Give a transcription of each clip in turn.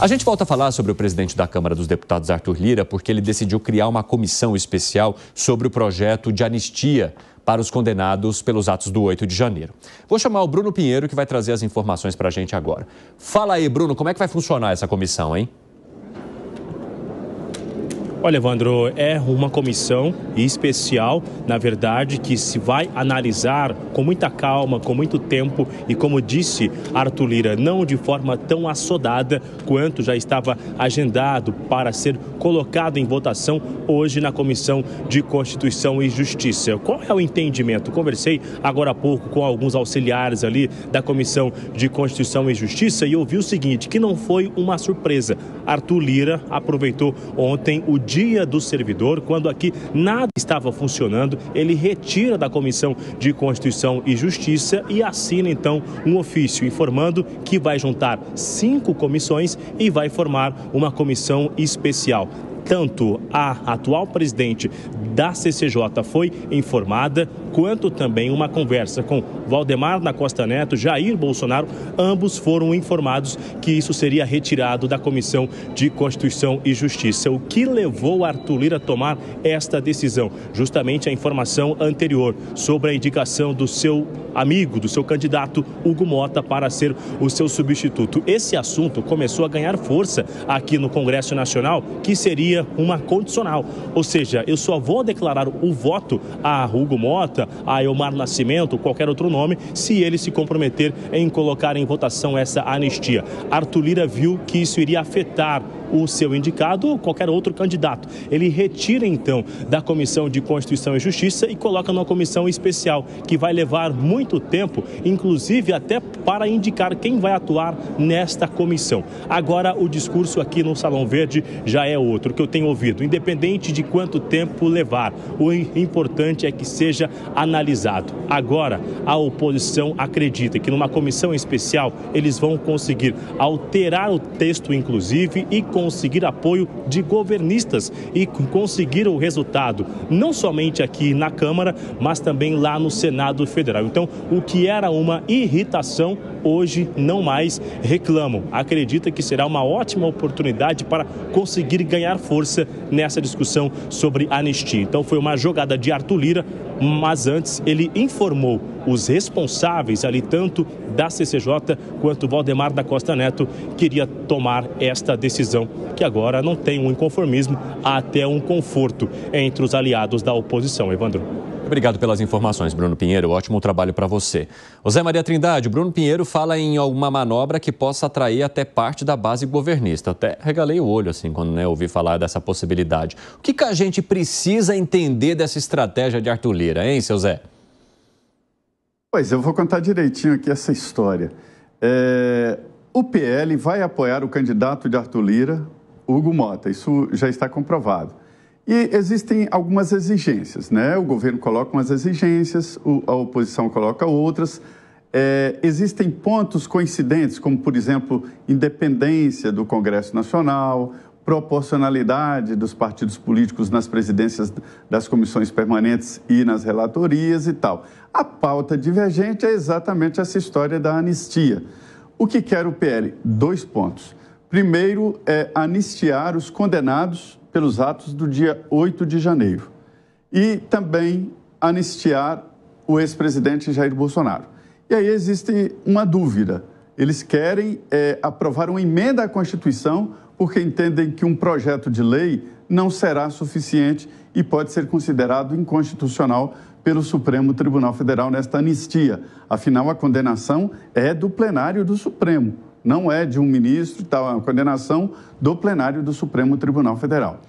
A gente volta a falar sobre o presidente da Câmara dos Deputados, Arthur Lira, porque ele decidiu criar uma comissão especial sobre o projeto de anistia para os condenados pelos atos do 8 de janeiro. Vou chamar o Bruno Pinheiro, que vai trazer as informações para a gente agora. Fala aí, Bruno, como é que vai funcionar essa comissão, hein? Olha, Evandro, é uma comissão especial, na verdade, que se vai analisar com muita calma, com muito tempo e, como disse Arthur Lira, não de forma tão assodada quanto já estava agendado para ser colocado em votação hoje na Comissão de Constituição e Justiça. Qual é o entendimento? Conversei agora há pouco com alguns auxiliares ali da Comissão de Constituição e Justiça e ouvi o seguinte, que não foi uma surpresa. Arthur Lira aproveitou ontem o Dia do Servidor, quando aqui nada estava funcionando, ele retira da Comissão de Constituição e Justiça e assina então um ofício informando que vai juntar cinco comissões e vai formar uma comissão especial tanto a atual presidente da CCJ foi informada quanto também uma conversa com Valdemar da Costa Neto, Jair Bolsonaro, ambos foram informados que isso seria retirado da Comissão de Constituição e Justiça. O que levou Arthur Lira a tomar esta decisão? Justamente a informação anterior sobre a indicação do seu amigo, do seu candidato Hugo Mota para ser o seu substituto. Esse assunto começou a ganhar força aqui no Congresso Nacional, que seria uma condicional. Ou seja, eu só vou declarar o voto a Hugo Mota a Elmar Nascimento, qualquer outro nome, se ele se comprometer em colocar em votação essa anistia. Arthur Lira viu que isso iria afetar o seu indicado ou qualquer outro candidato. Ele retira então da Comissão de Constituição e Justiça e coloca numa comissão especial que vai levar muito tempo, inclusive até para indicar quem vai atuar nesta comissão. Agora o discurso aqui no Salão Verde já é outro que eu tenho ouvido, independente de quanto tempo levar. O importante é que seja analisado. Agora a oposição acredita que numa comissão especial eles vão conseguir alterar o texto inclusive e conseguir apoio de governistas e conseguir o resultado, não somente aqui na Câmara, mas também lá no Senado Federal. Então, o que era uma irritação, hoje não mais reclamam. Acredita que será uma ótima oportunidade para conseguir ganhar força nessa discussão sobre anistia. Então, foi uma jogada de Arthur Lira, mas antes ele informou os responsáveis ali, tanto da CCJ quanto Valdemar da Costa Neto, queria tomar esta decisão que agora não tem um inconformismo, há até um conforto entre os aliados da oposição. Evandro. Obrigado pelas informações, Bruno Pinheiro. Ótimo trabalho para você. José Maria Trindade, Bruno Pinheiro fala em alguma manobra que possa atrair até parte da base governista. Até regalei o olho, assim, quando né, ouvi falar dessa possibilidade. O que, que a gente precisa entender dessa estratégia de Arthur Lira, hein, seu Zé? Pois, eu vou contar direitinho aqui essa história. É, o PL vai apoiar o candidato de Arthur Lira, Hugo Mota, isso já está comprovado. E existem algumas exigências, né? O governo coloca umas exigências, a oposição coloca outras. É, existem pontos coincidentes, como, por exemplo, independência do Congresso Nacional, proporcionalidade dos partidos políticos nas presidências das comissões permanentes e nas relatorias e tal. A pauta divergente é exatamente essa história da anistia. O que quer o PL? Dois pontos. Primeiro é anistiar os condenados pelos atos do dia 8 de janeiro e também anistiar o ex-presidente Jair Bolsonaro. E aí existe uma dúvida. Eles querem é, aprovar uma emenda à Constituição porque entendem que um projeto de lei não será suficiente e pode ser considerado inconstitucional pelo Supremo Tribunal Federal nesta anistia. Afinal, a condenação é do plenário do Supremo, não é de um ministro, É a condenação do plenário do Supremo Tribunal Federal.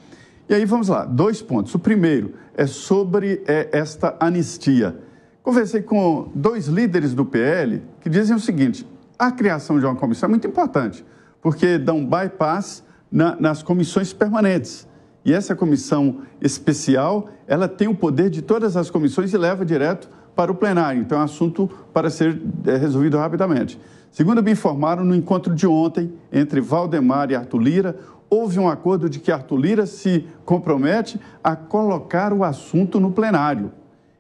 E aí vamos lá, dois pontos. O primeiro é sobre é, esta anistia. Conversei com dois líderes do PL que dizem o seguinte: a criação de uma comissão é muito importante, porque dá um bypass na, nas comissões permanentes. E essa comissão especial, ela tem o poder de todas as comissões e leva direto para o plenário. Então, é um assunto para ser eh, resolvido rapidamente. Segundo me informaram, no encontro de ontem entre Valdemar e Arthur Lira, houve um acordo de que Arthur Lira se compromete a colocar o assunto no plenário.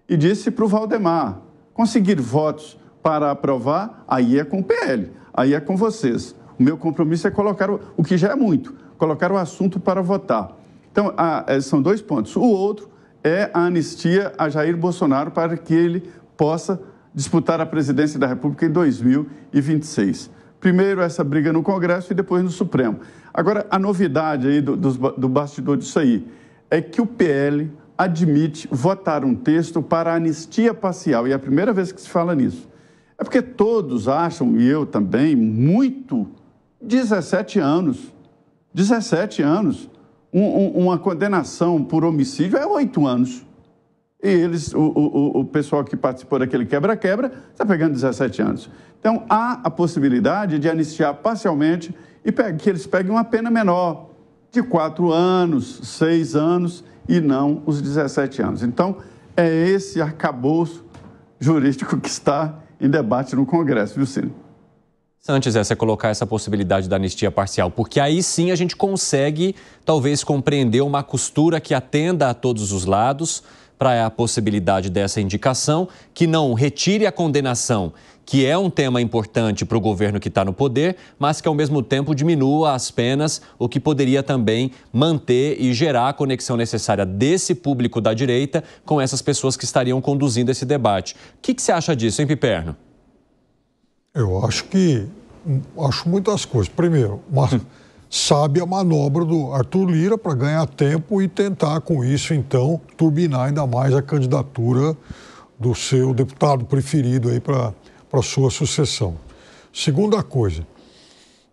E disse para o Valdemar: conseguir votos para aprovar, aí é com o PL, aí é com vocês. O meu compromisso é colocar, o, o que já é muito, colocar o assunto para votar. Então, a, é, são dois pontos. O outro é a anistia a Jair Bolsonaro para que ele possa disputar a presidência da República em 2026. Primeiro essa briga no Congresso e depois no Supremo. Agora, a novidade aí do, do, do bastidor disso aí é que o PL admite votar um texto para anistia parcial. E é a primeira vez que se fala nisso. É porque todos acham, e eu também, muito 17 anos. 17 anos um, uma condenação por homicídio é oito anos. E eles, o, o, o pessoal que participou daquele quebra-quebra, está pegando 17 anos. Então, há a possibilidade de anistiar parcialmente e que eles peguem uma pena menor, de quatro anos, seis anos, e não os 17 anos. Então, é esse arcabouço jurídico que está em debate no Congresso, viu, Cine? antes essa é colocar essa possibilidade da anistia parcial, porque aí sim a gente consegue talvez compreender uma costura que atenda a todos os lados para a possibilidade dessa indicação, que não retire a condenação, que é um tema importante para o governo que está no poder, mas que ao mesmo tempo diminua as penas, o que poderia também manter e gerar a conexão necessária desse público da direita com essas pessoas que estariam conduzindo esse debate. O que, que você acha disso, hein, Piperno? Eu acho que. Acho muitas coisas. Primeiro, uma hum. sábia manobra do Arthur Lira para ganhar tempo e tentar, com isso, então, turbinar ainda mais a candidatura do seu deputado preferido aí para a sua sucessão. Segunda coisa,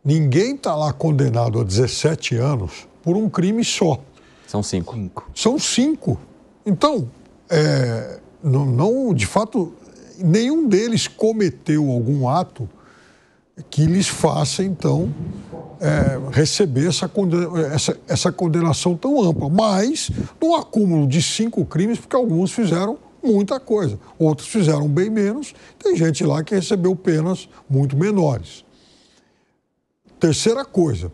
ninguém está lá condenado a 17 anos por um crime só. São cinco. São cinco. Então, é, não, não, de fato, nenhum deles cometeu algum ato que lhes faça, então, é, receber essa, essa, essa condenação tão ampla. Mas, no acúmulo de cinco crimes, porque alguns fizeram muita coisa, outros fizeram bem menos, tem gente lá que recebeu penas muito menores. Terceira coisa,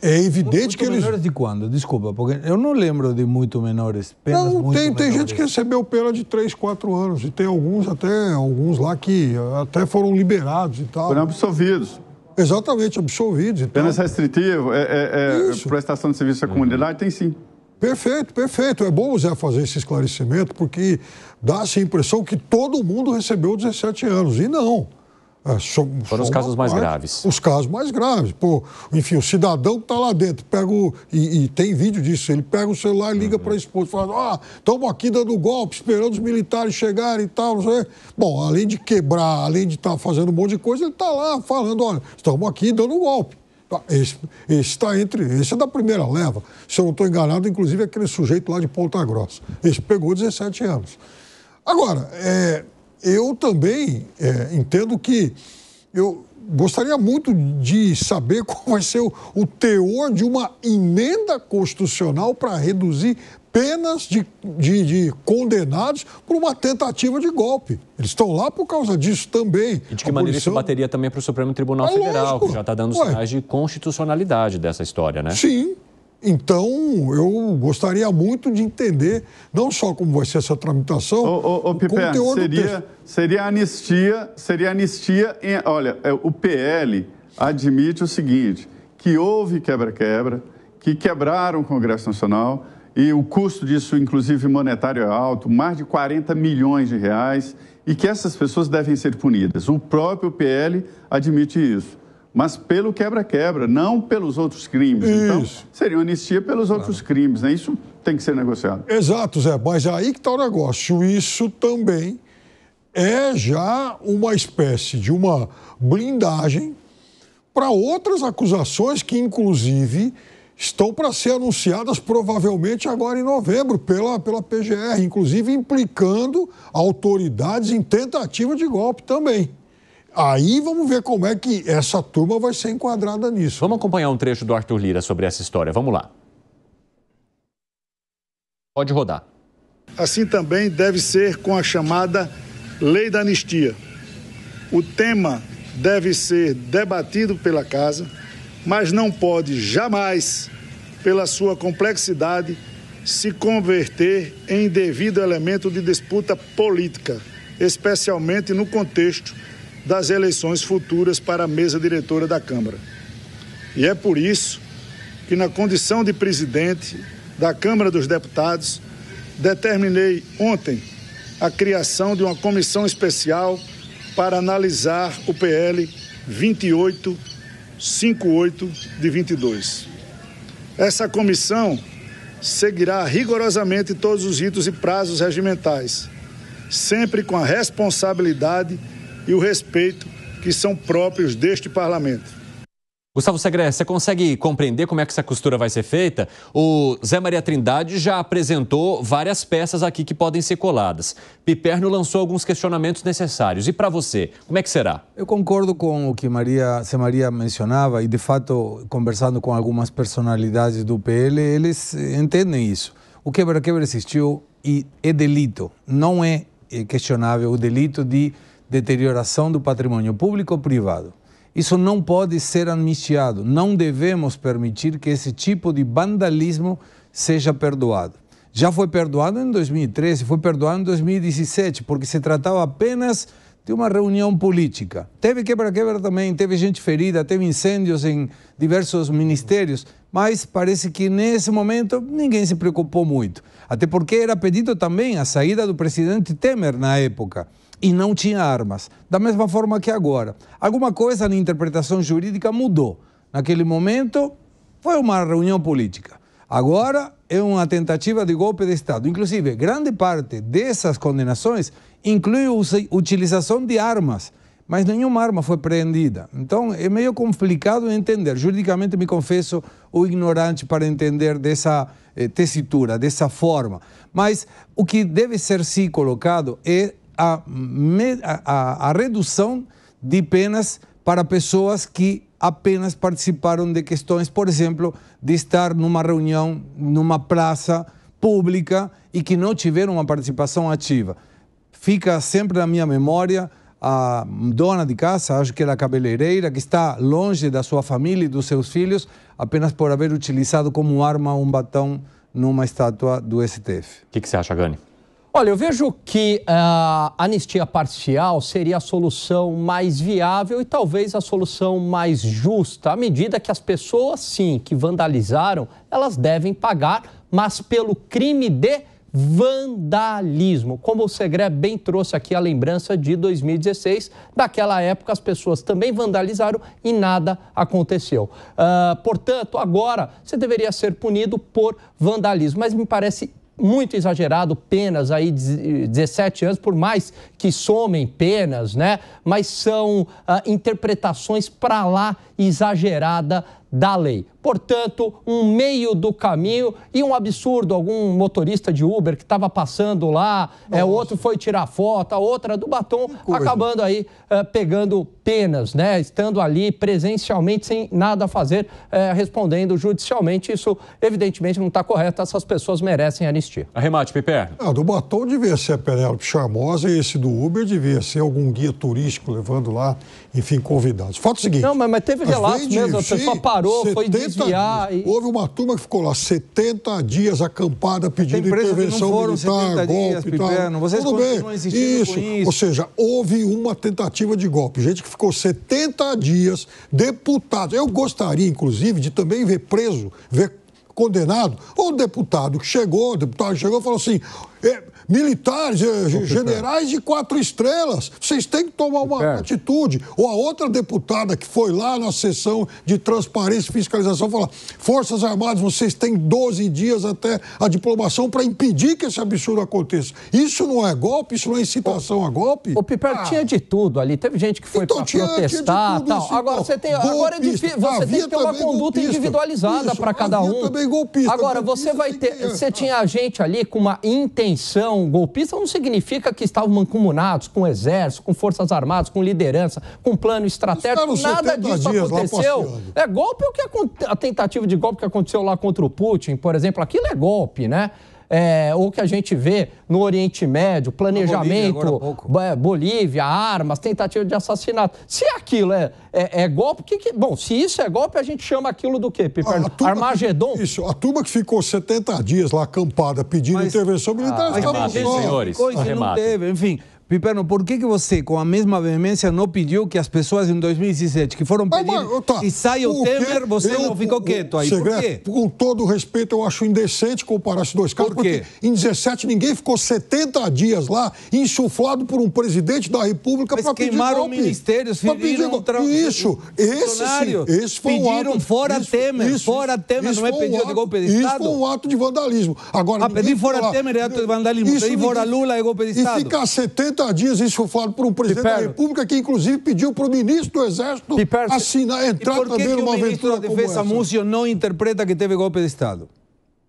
é evidente muito que eles. menores de quando? Desculpa, porque eu não lembro de muito menores. Penas não, tem, tem menores. gente que recebeu pena de 3, 4 anos. E tem alguns até, alguns lá que até foram liberados e tal. Foram absolvidos. Exatamente, absolvidos. Penas restritivas, é, é, é prestação de serviço à uhum. comunidade, uhum. tem sim. Perfeito, perfeito. É bom o Zé fazer esse esclarecimento, porque dá-se a impressão que todo mundo recebeu 17 anos. E não. É, Foram os casos mais, graves. Os casos mais graves. Pô, enfim, o cidadão que está lá dentro pega o, e, e, tem vídeo disso. Ele pega o celular e liga uhum. para a esposa, falando: ah, estamos aqui dando golpe, esperando os militares chegarem e tal. Bom, além de quebrar, além de estar tá fazendo um monte de coisa, ele está lá falando: olha, estamos aqui dando golpe. Tá, esse está entre. Esse é da primeira leva. Se eu não estou enganado, inclusive é aquele sujeito lá de Ponta Grossa. Esse pegou 17 anos. Agora, é, eu também é, entendo que eu gostaria muito de saber qual vai ser o, o teor de uma emenda constitucional para reduzir penas de, de, de, condenados por uma tentativa de golpe. Eles estão lá por causa disso também. E de que maneira isso bateria também para o Supremo Tribunal é Federal, lógico. que já está dando Ué. sinais de constitucionalidade dessa história, né? Sim, então, eu gostaria muito de entender não só como vai ser essa tramitação, ô, ô, o conteúdo seria, seria anistia, seria anistia em, olha, é, o PL admite o seguinte, que houve quebra-quebra, que quebraram o Congresso Nacional e o custo disso, inclusive monetário, é alto, mais de 40 milhões de reais, e que essas pessoas devem ser punidas. O próprio PL admite isso mas pelo quebra-quebra, não pelos outros crimes. Então, Isso. Então, seria uma anistia pelos outros claro. crimes, né? Isso tem que ser negociado. Exato, Zé, mas é aí que está o negócio. Isso também é já uma espécie de uma blindagem para outras acusações que, inclusive, estão para ser anunciadas provavelmente agora em novembro pela, pela PGR, inclusive implicando autoridades em tentativa de golpe também. Aí vamos ver como é que essa turma vai ser enquadrada nisso. Vamos acompanhar um trecho do Arthur Lira sobre essa história. Vamos lá. Pode rodar. Assim também deve ser com a chamada Lei da Anistia. O tema deve ser debatido pela Casa, mas não pode jamais, pela sua complexidade, se converter em devido elemento de disputa política, especialmente no contexto das eleições futuras para a mesa diretora da Câmara. E é por isso que, na condição de presidente da Câmara dos Deputados, determinei ontem a criação de uma comissão especial para analisar o PL 2858 de 22. Essa comissão seguirá rigorosamente todos os ritos e prazos regimentais, sempre com a responsabilidade de e o respeito que são próprios deste parlamento. Gustavo Segre, você consegue compreender como é que essa costura vai ser feita? O Zé Maria Trindade já apresentou várias peças aqui que podem ser coladas. Piperno lançou alguns questionamentos necessários. E para você, como é que será? Eu concordo com o que Maria, Zé Maria mencionava e, de fato, conversando com algumas personalidades do PL, eles entendem isso. O quebra-quebra existiu e é delito. Não é eh, questionável o delito de deterioração do patrimônio público ou privado. Isso não pode ser amnistiado. Não devemos permitir que esse tipo de vandalismo seja perdoado. Já foi perdoado em 2013, foi perdoado em 2017, porque se tratava apenas de uma reunião política. Teve quebra-quebra também, teve gente ferida, teve incêndios em diversos ministérios, mas parece que nesse momento ninguém se preocupou muito. Até porque era pedido também a saída do presidente Temer na época e não tinha armas. Da mesma forma que agora. Alguma coisa na interpretação jurídica mudou. Naquele momento, foi uma reunião política. Agora é uma tentativa de golpe de Estado. Inclusive, grande parte dessas condenações inclui a utilização de armas, mas nenhuma arma foi prendida. Então, é meio complicado entender. Juridicamente, me confesso o ignorante para entender dessa eh, tessitura, dessa forma. Mas o que deve ser, se colocado é a, a, a redução de penas para pessoas que apenas participaram de questões, por exemplo, de estar numa reunião, numa praça pública e que não tiveram uma participação ativa. Fica sempre na minha memória a dona de casa, acho que era cabeleireira, que está longe da sua família e dos seus filhos, apenas por haver utilizado como arma um batom numa estátua do STF. O que, que você acha, Gani? Olha, eu vejo que a ah, anistia parcial seria a solução mais viável e talvez a solução mais justa, à medida que as pessoas, sim, que vandalizaram, elas devem pagar, mas pelo crime de vandalismo. Como o Segre bem trouxe aqui a lembrança de 2016, daquela época as pessoas também vandalizaram e nada aconteceu. Uh, portanto, agora você deveria ser punido por vandalismo, mas me parece muito exagerado penas aí de 17 anos, por mais que somem penas, né? Mas são ah, interpretações para lá exagerada da lei. Portanto, um meio do caminho e um absurdo. Algum motorista de Uber que estava passando lá, é, outro foi tirar foto, a outra do batom, acabando aí é, pegando penas, né? Estando ali presencialmente sem nada a fazer, é, respondendo judicialmente. Isso, evidentemente, não está correto. Essas pessoas merecem anistia. Arremate, Piper. Ah, do batom devia ser a Penélope Charmosa e esse do Uber devia ser algum guia turístico levando lá, enfim, convidados. Fato é seguinte. Não, mas, mas teve relatos mesmo, a pessoa parou, 70, foi desviar. E... Houve uma turma que ficou lá 70 dias acampada pedindo intervenção militar, golpe dias, tal. Não, vocês Tudo bem. Isso. isso. Ou seja, houve uma tentativa de golpe. Gente que ficou 70 dias deputado. Eu gostaria, inclusive, de também ver preso, ver condenado, ou um deputado que chegou, deputado que chegou e falou assim: é, militares, é, generais de quatro estrelas. Vocês têm que tomar uma é. atitude. Ou a outra deputada que foi lá na sessão de transparência e fiscalização falar: Forças Armadas, vocês têm 12 dias até a diplomação para impedir que esse absurdo aconteça. Isso não é golpe? Isso não é incitação o, a golpe? O Piper ah. tinha de tudo ali. Teve gente que foi então, tinha, protestar tinha tal. Agora você tem, agora é difícil. Você tem que ter uma conduta golpista. individualizada para cada um. Também golpista. Agora, golpista você vai ter. Você tinha gente ali com uma intenção convenção golpista não significa que estavam mancomunados com o exército, com forças armadas, com liderança, com plano estratégico. Nada disso aconteceu. É golpe o que a tentativa de golpe que aconteceu lá contra o Putin, por exemplo, aquilo é golpe, né? é, ou que a gente vê no Oriente Médio, tá, planejamento, Bolívia, Bolívia, armas, tentativa de assassinato. Se aquilo é, é, é golpe, que, que, bom, se isso é golpe, a gente chama aquilo do quê, Piperno? A, a Armagedon? Que, isso, a turma que ficou 70 dias lá acampada pedindo mas, intervenção militar ah, estava senhores, coisa não teve, enfim... Piperno, por que, que você, com a mesma veemência, não pediu que as pessoas em 2017 que foram pedir ah, tá. e saia o Temer, você eu, não ficou quieto aí? Segredo, por quê? Com todo respeito, eu acho indecente comparar esses dois casos, por quê? porque em 17 ninguém ficou 70 dias lá insuflado por um presidente da República para pedir queimaram golpe. ministérios, pediram pedir... Isso, esse sim, esse foi pediram um ato... fora isso, Temer, isso, fora Temer, isso não é pedido ato, de golpe de Estado? Isso foi um ato de vandalismo. Agora, ah, pedir fora falar, Temer é ato de vandalismo, pedir fora Lula é golpe de Estado. E ficar 70 30 dias, isso foi falado por um presidente da República, que inclusive pediu para o ministro do Exército Piperno. assinar, entrar e por que também que numa aventura da Defesa Múcio não interpreta que teve golpe de Estado?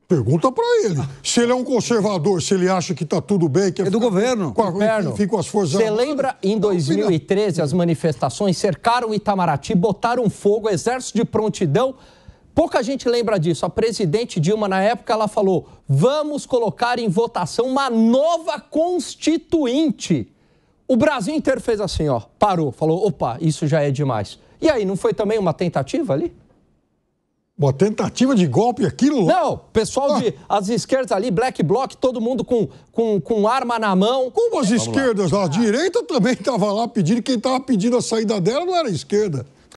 Pergunta para ele. Se ele é um conservador, se ele acha que está tudo bem... Que é do governo. Com a, Fica com as forças... Você lembra, em 2013, as manifestações cercaram Itamaraty, botaram fogo, exército de prontidão... Pouca gente lembra disso. A presidente Dilma, na época, ela falou: vamos colocar em votação uma nova constituinte. O Brasil inteiro fez assim, ó, parou, falou: opa, isso já é demais. E aí, não foi também uma tentativa ali? Uma tentativa de golpe aquilo? Não, pessoal ah. de as esquerdas ali, black bloc, todo mundo com, com, com arma na mão. Como as é, esquerdas lá? A ah. direita também estava lá pedindo, quem estava pedindo a saída dela não era a esquerda.